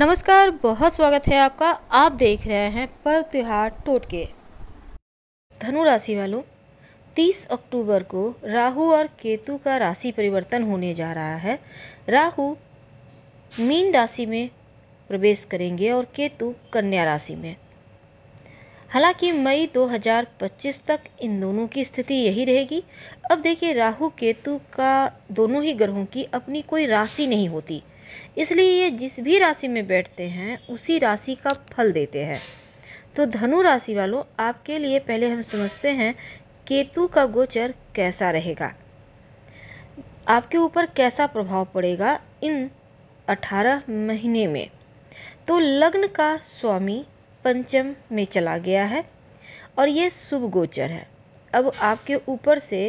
नमस्कार बहुत स्वागत है आपका आप देख रहे हैं पर्व त्यौहार टोटके धनु राशि वालों 30 अक्टूबर को राहु और केतु का राशि परिवर्तन होने जा रहा है राहु मीन राशि में प्रवेश करेंगे और केतु कन्या राशि में हालांकि मई 2025 तक इन दोनों की स्थिति यही रहेगी अब देखिए राहु केतु का दोनों ही ग्रहों की अपनी कोई राशि नहीं होती इसलिए ये जिस भी राशि में बैठते हैं उसी राशि का फल देते हैं तो धनु राशि वालों आपके लिए पहले हम समझते हैं केतु का गोचर कैसा रहेगा आपके ऊपर कैसा प्रभाव पड़ेगा इन 18 महीने में तो लग्न का स्वामी पंचम में चला गया है और ये शुभ गोचर है अब आपके ऊपर से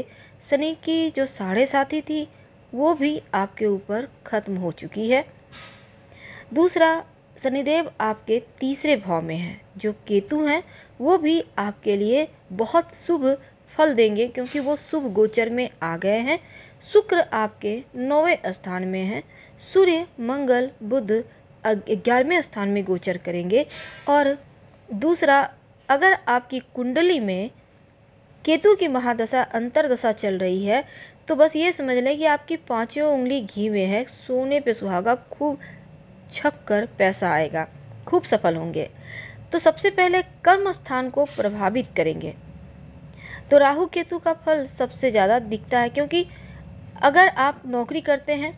शनि की जो साढ़े साथी थी वो भी आपके ऊपर ख़त्म हो चुकी है दूसरा शनिदेव आपके तीसरे भाव में हैं जो केतु हैं वो भी आपके लिए बहुत शुभ फल देंगे क्योंकि वो शुभ गोचर में आ गए हैं शुक्र आपके नौवें स्थान में हैं सूर्य मंगल बुध ग्यारहवें स्थान में गोचर करेंगे और दूसरा अगर आपकी कुंडली में केतु की महादशा अंतरदशा चल रही है तो बस ये समझ लें कि आपकी पाँचों उंगली घी में है सोने पे सुहागा खूब छक कर पैसा आएगा खूब सफल होंगे तो सबसे पहले कर्म स्थान को प्रभावित करेंगे तो राहु केतु का फल सबसे ज़्यादा दिखता है क्योंकि अगर आप नौकरी करते हैं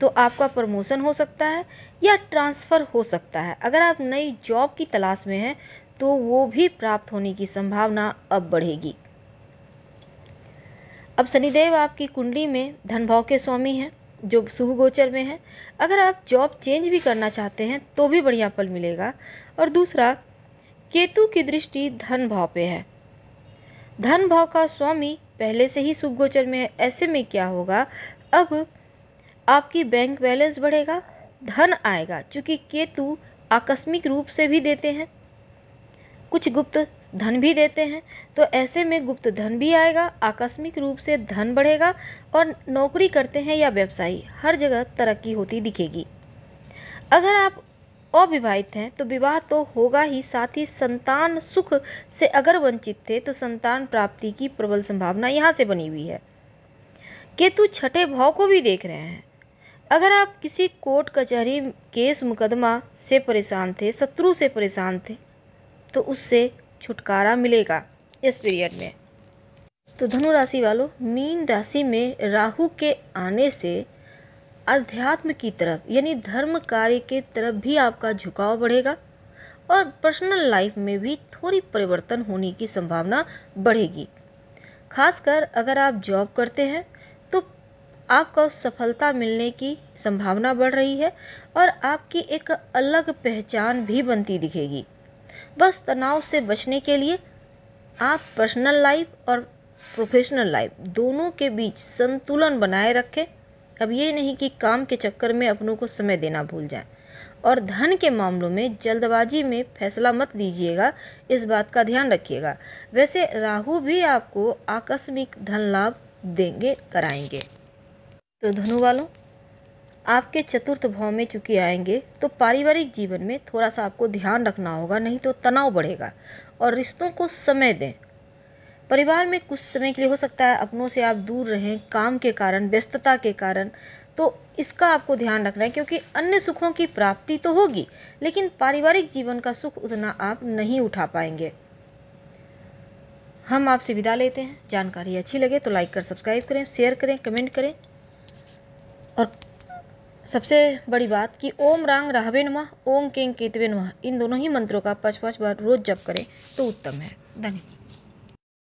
तो आपका प्रमोशन हो सकता है या ट्रांसफ़र हो सकता है अगर आप नई जॉब की तलाश में हैं तो वो भी प्राप्त होने की संभावना अब बढ़ेगी अब शनिदेव आपकी कुंडली में धन भाव के स्वामी हैं जो शुभ गोचर में हैं अगर आप जॉब चेंज भी करना चाहते हैं तो भी बढ़िया फल मिलेगा और दूसरा केतु की दृष्टि धन भाव पे है धन भाव का स्वामी पहले से ही शुभ गोचर में है ऐसे में क्या होगा अब आपकी बैंक बैलेंस बढ़ेगा धन आएगा क्योंकि केतु आकस्मिक रूप से भी देते हैं कुछ गुप्त धन भी देते हैं तो ऐसे में गुप्त धन भी आएगा आकस्मिक रूप से धन बढ़ेगा और नौकरी करते हैं या व्यवसायी हर जगह तरक्की होती दिखेगी अगर आप अविवाहित हैं तो विवाह तो होगा ही साथ ही संतान सुख से अगर वंचित थे तो संतान प्राप्ति की प्रबल संभावना यहाँ से बनी हुई है केतु छठे भाव को भी देख रहे हैं अगर आप किसी कोर्ट कचहरी केस मुकदमा से परेशान थे शत्रु से परेशान थे तो उससे छुटकारा मिलेगा इस पीरियड में तो धनु राशि वालों मीन राशि में राहु के आने से अध्यात्म की तरफ यानी धर्म कार्य के तरफ भी आपका झुकाव बढ़ेगा और पर्सनल लाइफ में भी थोड़ी परिवर्तन होने की संभावना बढ़ेगी खासकर अगर आप जॉब करते हैं तो आपको सफलता मिलने की संभावना बढ़ रही है और आपकी एक अलग पहचान भी बनती दिखेगी बस तनाव से बचने के लिए आप पर्सनल लाइफ और प्रोफेशनल लाइफ दोनों के बीच संतुलन बनाए रखें अब ये नहीं कि काम के चक्कर में अपनों को समय देना भूल जाएं और धन के मामलों में जल्दबाजी में फैसला मत लीजिएगा इस बात का ध्यान रखिएगा वैसे राहु भी आपको आकस्मिक धन लाभ देंगे कराएंगे तो धनु वालों आपके चतुर्थ भाव में चुके आएंगे तो पारिवारिक जीवन में थोड़ा सा आपको ध्यान रखना होगा नहीं तो तनाव बढ़ेगा और रिश्तों को समय दें परिवार में कुछ समय के लिए हो सकता है अपनों से आप दूर रहें काम के कारण व्यस्तता के कारण तो इसका आपको ध्यान रखना है क्योंकि अन्य सुखों की प्राप्ति तो होगी लेकिन पारिवारिक जीवन का सुख उतना आप नहीं उठा पाएंगे हम आपसे विदा लेते हैं जानकारी अच्छी लगे तो लाइक कर सब्सक्राइब करें शेयर करें कमेंट करें और सबसे बड़ी बात कि ओम रांग राहवे नमः ओम केंग केतवे नमः इन दोनों ही मंत्रों का पाँच पाँच बार रोज जप करें तो उत्तम है धन्यवाद